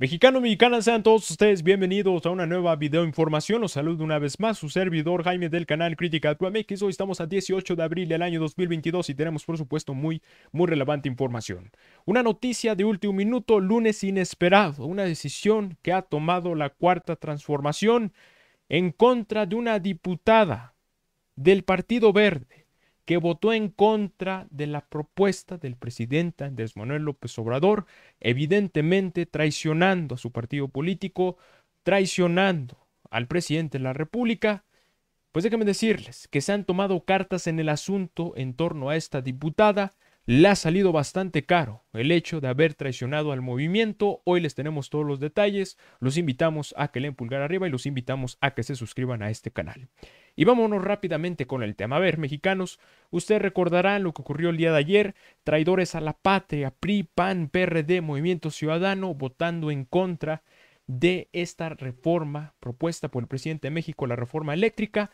Mexicano, mexicana, sean todos ustedes bienvenidos a una nueva video información. Los saludo una vez más su servidor Jaime del canal Crítica que Hoy estamos a 18 de abril del año 2022 y tenemos por supuesto muy, muy relevante información. Una noticia de último minuto, lunes inesperado, una decisión que ha tomado la cuarta transformación en contra de una diputada del Partido Verde que votó en contra de la propuesta del presidente Andrés Manuel López Obrador, evidentemente traicionando a su partido político, traicionando al presidente de la República. Pues déjenme decirles que se han tomado cartas en el asunto en torno a esta diputada le ha salido bastante caro el hecho de haber traicionado al movimiento. Hoy les tenemos todos los detalles. Los invitamos a que le pulgar arriba y los invitamos a que se suscriban a este canal. Y vámonos rápidamente con el tema. A ver, mexicanos, ustedes recordarán lo que ocurrió el día de ayer. Traidores a la patria, PRI, PAN, PRD, Movimiento Ciudadano, votando en contra de esta reforma propuesta por el presidente de México, la reforma eléctrica,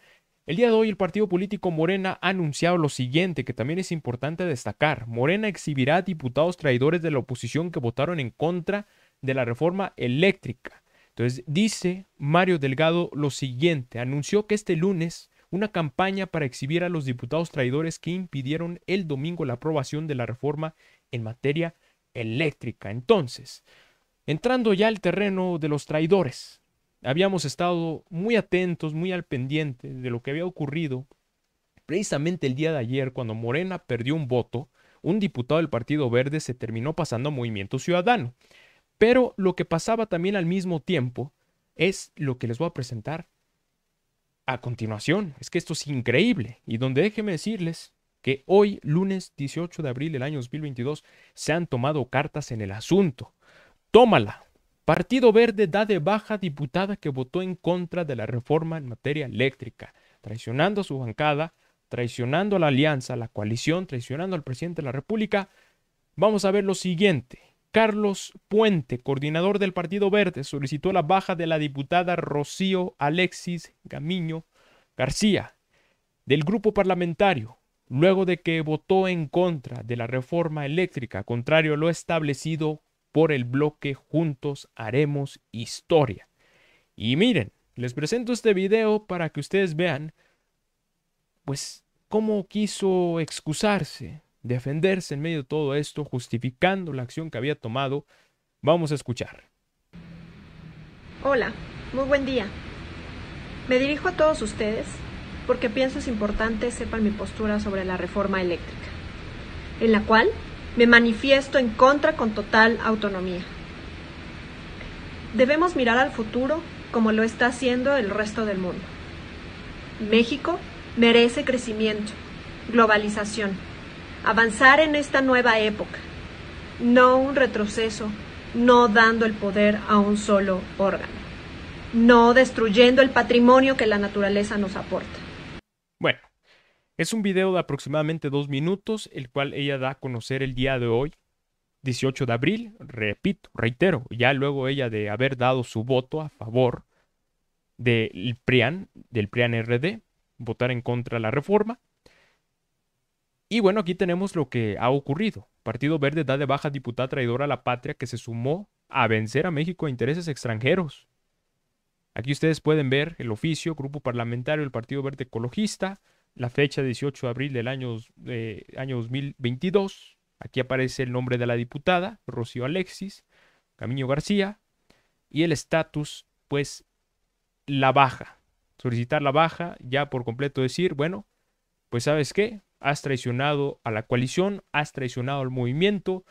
el día de hoy el partido político Morena ha anunciado lo siguiente que también es importante destacar. Morena exhibirá a diputados traidores de la oposición que votaron en contra de la reforma eléctrica. Entonces dice Mario Delgado lo siguiente, anunció que este lunes una campaña para exhibir a los diputados traidores que impidieron el domingo la aprobación de la reforma en materia eléctrica. Entonces, entrando ya al terreno de los traidores, Habíamos estado muy atentos, muy al pendiente de lo que había ocurrido precisamente el día de ayer cuando Morena perdió un voto. Un diputado del Partido Verde se terminó pasando a Movimiento Ciudadano. Pero lo que pasaba también al mismo tiempo es lo que les voy a presentar a continuación. Es que esto es increíble. Y donde déjeme decirles que hoy, lunes 18 de abril del año 2022, se han tomado cartas en el asunto. Tómala, Partido Verde da de baja diputada que votó en contra de la reforma en materia eléctrica, traicionando a su bancada, traicionando a la alianza, la coalición, traicionando al presidente de la República. Vamos a ver lo siguiente. Carlos Puente, coordinador del Partido Verde, solicitó la baja de la diputada Rocío Alexis Gamiño García del grupo parlamentario, luego de que votó en contra de la reforma eléctrica, contrario a lo establecido por el bloque Juntos Haremos Historia. Y miren, les presento este video para que ustedes vean, pues, cómo quiso excusarse, defenderse en medio de todo esto, justificando la acción que había tomado. Vamos a escuchar. Hola, muy buen día. Me dirijo a todos ustedes porque pienso es importante sepan mi postura sobre la reforma eléctrica, en la cual me manifiesto en contra con total autonomía. Debemos mirar al futuro como lo está haciendo el resto del mundo. México merece crecimiento, globalización, avanzar en esta nueva época, no un retroceso, no dando el poder a un solo órgano, no destruyendo el patrimonio que la naturaleza nos aporta. Es un video de aproximadamente dos minutos, el cual ella da a conocer el día de hoy, 18 de abril, repito, reitero, ya luego ella de haber dado su voto a favor del PRIAN, del PRIAN RD, votar en contra de la reforma. Y bueno, aquí tenemos lo que ha ocurrido. Partido Verde da de baja diputada traidora a la patria que se sumó a vencer a México a intereses extranjeros. Aquí ustedes pueden ver el oficio, grupo parlamentario del Partido Verde Ecologista, la fecha 18 de abril del año, eh, año 2022. Aquí aparece el nombre de la diputada, Rocío Alexis, Camino García, y el estatus, pues, la baja. Solicitar la baja, ya por completo decir, bueno, pues sabes qué, has traicionado a la coalición, has traicionado al movimiento,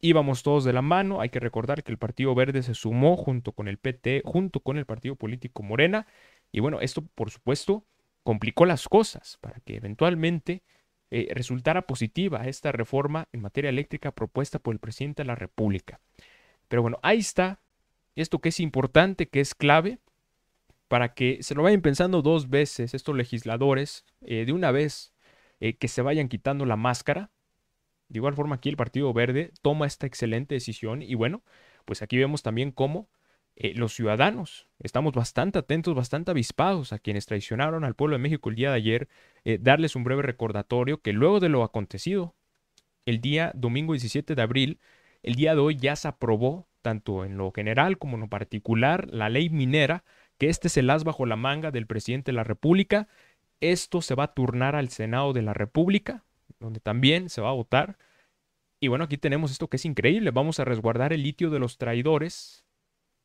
íbamos todos de la mano, hay que recordar que el Partido Verde se sumó junto con el PT, junto con el Partido Político Morena, y bueno, esto por supuesto complicó las cosas para que eventualmente eh, resultara positiva esta reforma en materia eléctrica propuesta por el presidente de la República. Pero bueno, ahí está esto que es importante, que es clave, para que se lo vayan pensando dos veces estos legisladores, eh, de una vez eh, que se vayan quitando la máscara. De igual forma aquí el Partido Verde toma esta excelente decisión y bueno, pues aquí vemos también cómo eh, los ciudadanos. Estamos bastante atentos, bastante avispados a quienes traicionaron al pueblo de México el día de ayer, eh, darles un breve recordatorio que luego de lo acontecido, el día domingo 17 de abril, el día de hoy ya se aprobó, tanto en lo general como en lo particular, la ley minera, que este es el bajo la manga del presidente de la República. Esto se va a turnar al Senado de la República, donde también se va a votar. Y bueno, aquí tenemos esto que es increíble. Vamos a resguardar el litio de los traidores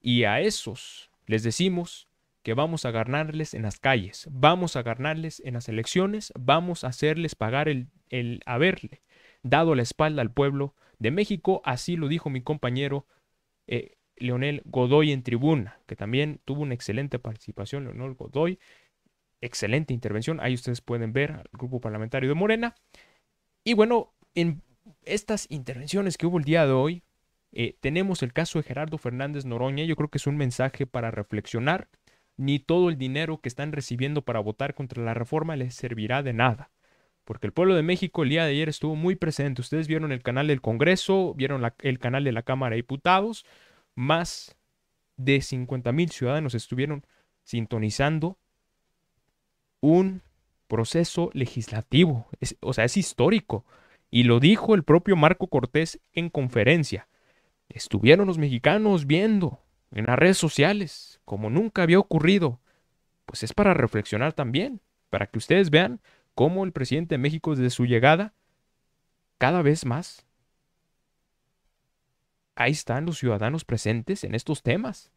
y a esos les decimos que vamos a ganarles en las calles, vamos a ganarles en las elecciones, vamos a hacerles pagar el, haberle dado la espalda al pueblo de México, así lo dijo mi compañero eh, Leonel Godoy en tribuna, que también tuvo una excelente participación, Leonel Godoy, excelente intervención, ahí ustedes pueden ver al grupo parlamentario de Morena. Y bueno, en estas intervenciones que hubo el día de hoy, eh, tenemos el caso de Gerardo Fernández Noroña, yo creo que es un mensaje para reflexionar, ni todo el dinero que están recibiendo para votar contra la reforma les servirá de nada. Porque el pueblo de México el día de ayer estuvo muy presente. Ustedes vieron el canal del Congreso, vieron el canal de la Cámara de Diputados. Más de 50 mil ciudadanos estuvieron sintonizando un proceso legislativo. o sea, es histórico. Y lo dijo el propio Marco Cortés en conferencia. Estuvieron los mexicanos viendo en las redes sociales, como nunca había ocurrido. Pues es para reflexionar también, para que ustedes vean cómo el presidente de México desde su llegada, cada vez más, ahí están los ciudadanos presentes en estos temas.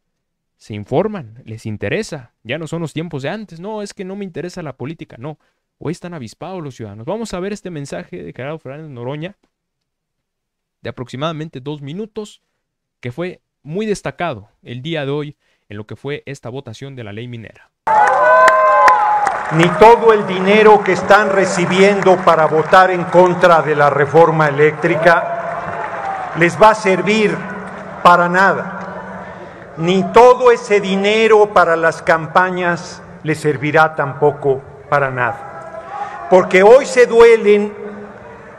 Se informan, les interesa, ya no son los tiempos de antes, no, es que no me interesa la política, no. Hoy están avispados los ciudadanos. Vamos a ver este mensaje de Gerardo Fernández Noroña aproximadamente dos minutos, que fue muy destacado el día de hoy en lo que fue esta votación de la ley minera. Ni todo el dinero que están recibiendo para votar en contra de la reforma eléctrica les va a servir para nada. Ni todo ese dinero para las campañas les servirá tampoco para nada. Porque hoy se duelen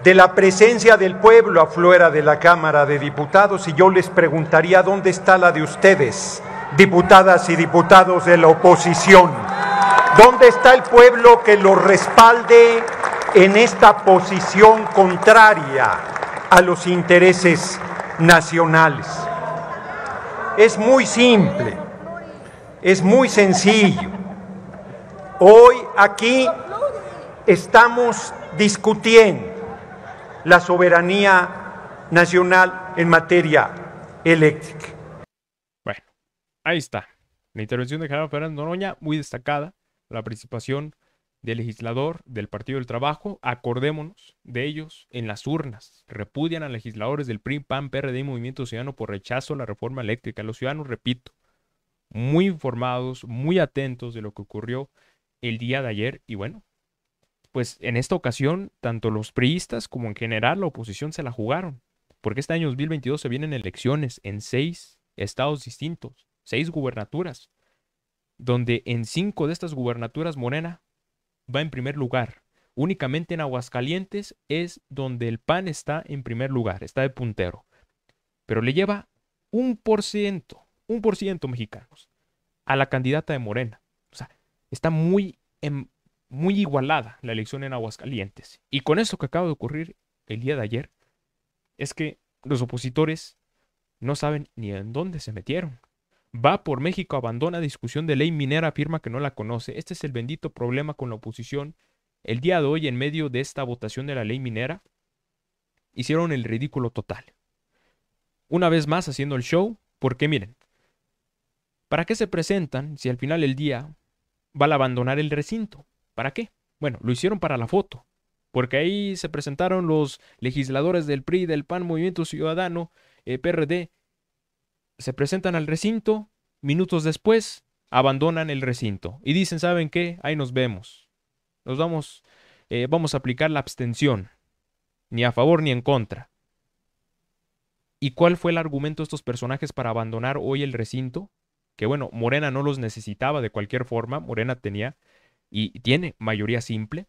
de la presencia del pueblo afuera de la Cámara de Diputados y yo les preguntaría dónde está la de ustedes, diputadas y diputados de la oposición. ¿Dónde está el pueblo que los respalde en esta posición contraria a los intereses nacionales? Es muy simple, es muy sencillo. Hoy aquí estamos discutiendo la soberanía nacional en materia eléctrica. Bueno, ahí está. La intervención de Gerardo Fernando Noroña, muy destacada. La participación del legislador del Partido del Trabajo, acordémonos de ellos en las urnas. Repudian a legisladores del PRI, PAN, PRD y Movimiento Ciudadano por rechazo a la reforma eléctrica. Los ciudadanos, repito, muy informados, muy atentos de lo que ocurrió el día de ayer y bueno, pues en esta ocasión, tanto los priistas como en general la oposición se la jugaron, porque este año 2022 se vienen elecciones en seis estados distintos, seis gubernaturas, donde en cinco de estas gubernaturas Morena va en primer lugar. Únicamente en Aguascalientes es donde el PAN está en primer lugar, está de puntero. Pero le lleva un por ciento, un por ciento mexicanos a la candidata de Morena. O sea, está muy en, em muy igualada la elección en Aguascalientes. Y con esto que acaba de ocurrir el día de ayer, es que los opositores no saben ni en dónde se metieron. Va por México, abandona discusión de ley minera, afirma que no la conoce. Este es el bendito problema con la oposición. El día de hoy, en medio de esta votación de la ley minera, hicieron el ridículo total. Una vez más haciendo el show, porque miren, ¿para qué se presentan si al final del día va a abandonar el recinto? ¿Para qué? Bueno, lo hicieron para la foto, porque ahí se presentaron los legisladores del PRI, del PAN, Movimiento Ciudadano, eh, PRD, se presentan al recinto, minutos después abandonan el recinto y dicen, ¿saben qué? Ahí nos vemos. Nos vamos, eh, vamos a aplicar la abstención, ni a favor ni en contra. ¿Y cuál fue el argumento de estos personajes para abandonar hoy el recinto? Que bueno, Morena no los necesitaba de cualquier forma, Morena tenía y tiene mayoría simple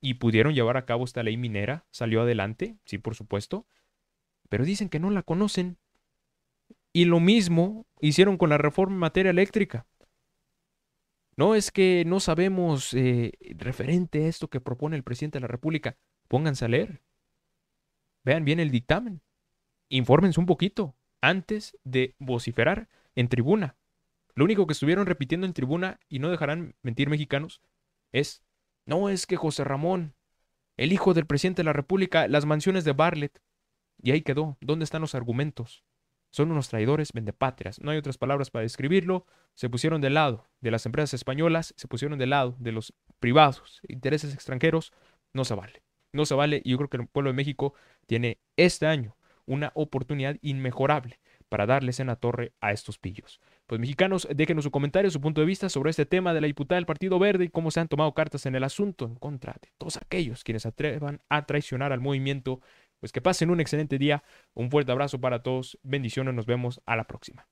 y pudieron llevar a cabo esta ley minera, salió adelante, sí, por supuesto, pero dicen que no la conocen. Y lo mismo hicieron con la reforma en materia eléctrica. No es que no sabemos eh, referente a esto que propone el presidente de la República. Pónganse a leer. Vean bien el dictamen. Infórmense un poquito antes de vociferar en tribuna. Lo único que estuvieron repitiendo en tribuna, y no dejarán mentir mexicanos, es, no es que José Ramón, el hijo del presidente de la República, las mansiones de Barlet, Y ahí quedó. ¿Dónde están los argumentos? Son unos traidores vendepatrias. No hay otras palabras para describirlo. Se pusieron de lado de las empresas españolas, se pusieron de lado de los privados, intereses extranjeros. No se vale. No se vale. Y yo creo que el pueblo de México tiene este año una oportunidad inmejorable para darles en la torre a estos pillos. Pues mexicanos, déjenos su comentario, su punto de vista sobre este tema de la diputada del Partido Verde y cómo se han tomado cartas en el asunto en contra de todos aquellos quienes atrevan a traicionar al movimiento. Pues que pasen un excelente día, un fuerte abrazo para todos, bendiciones, nos vemos a la próxima.